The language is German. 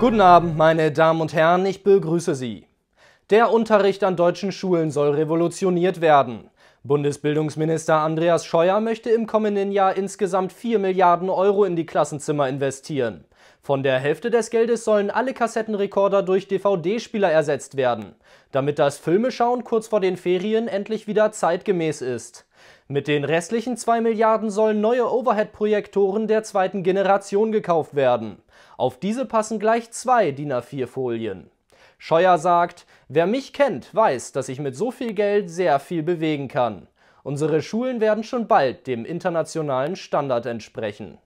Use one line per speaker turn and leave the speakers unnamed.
Guten Abend, meine Damen und Herren, ich begrüße Sie. Der Unterricht an deutschen Schulen soll revolutioniert werden. Bundesbildungsminister Andreas Scheuer möchte im kommenden Jahr insgesamt 4 Milliarden Euro in die Klassenzimmer investieren. Von der Hälfte des Geldes sollen alle Kassettenrekorder durch DVD-Spieler ersetzt werden, damit das Filmeschauen kurz vor den Ferien endlich wieder zeitgemäß ist. Mit den restlichen 2 Milliarden sollen neue Overhead-Projektoren der zweiten Generation gekauft werden. Auf diese passen gleich zwei DIN A4-Folien. Scheuer sagt, wer mich kennt, weiß, dass ich mit so viel Geld sehr viel bewegen kann. Unsere Schulen werden schon bald dem internationalen Standard entsprechen.